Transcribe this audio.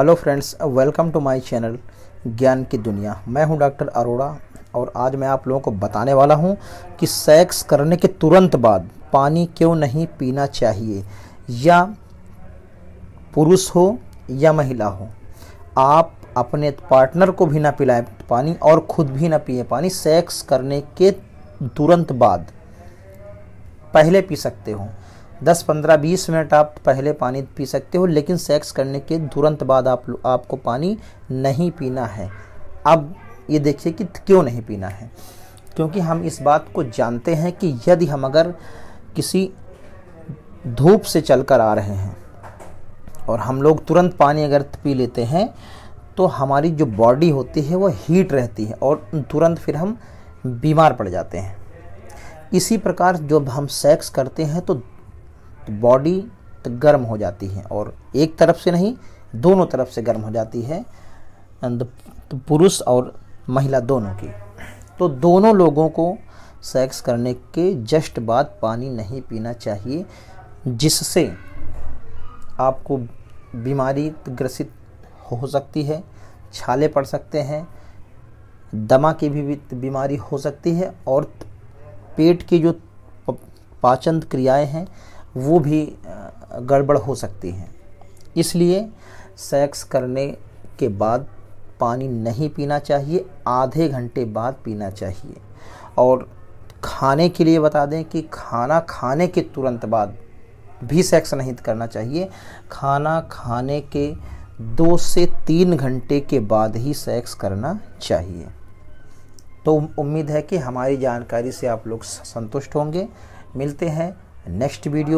hello friends welcome to my channel ज्ञान की दुनिया मैं हूं डॉक्टर अरोड़ा और आज मैं आप लोगों को बताने वाला हूं कि सेक्स करने के तुरंत बाद पानी क्यों नहीं पीना चाहिए या पुरुष हो या महिला हो आप अपने पार्टनर को भी ना पिलाएं पानी और खुद भी ना पिए पानी सेक्स करने के तुरंत बाद पहले पी सकते हो दस पंद्रह बीस मिनट आप पहले पानी पी सकते हो लेकिन सेक्स करने के तुरंत बाद आप आपको पानी नहीं पीना है अब ये देखिए कि क्यों नहीं पीना है क्योंकि हम इस बात को जानते हैं कि यदि हम अगर किसी धूप से चलकर आ रहे हैं और हम लोग तुरंत पानी अगर पी लेते हैं तो हमारी जो बॉडी होती है वो हीट रहती है और तुरंत फिर हम बीमार पड़ जाते हैं इसी प्रकार जब हम सेक्स करते हैं तो तो बॉडी तो गर्म हो जाती है और एक तरफ से नहीं दोनों तरफ से गर्म हो जाती है तो पुरुष और महिला दोनों की तो दोनों लोगों को सेक्स करने के जस्ट बाद पानी नहीं पीना चाहिए जिससे आपको बीमारी ग्रसित हो सकती है छाले पड़ सकते हैं दमा की भी बीमारी हो सकती है और पेट की जो पाचन क्रियाएं हैं वो भी गड़बड़ हो सकती हैं इसलिए सेक्स करने के बाद पानी नहीं पीना चाहिए आधे घंटे बाद पीना चाहिए और खाने के लिए बता दें कि खाना खाने के तुरंत बाद भी सेक्स नहीं करना चाहिए खाना खाने के दो से तीन घंटे के बाद ही सेक्स करना चाहिए तो उम्मीद है कि हमारी जानकारी से आप लोग संतुष्ट होंगे मिलते हैं नेक्स्ट वीडियो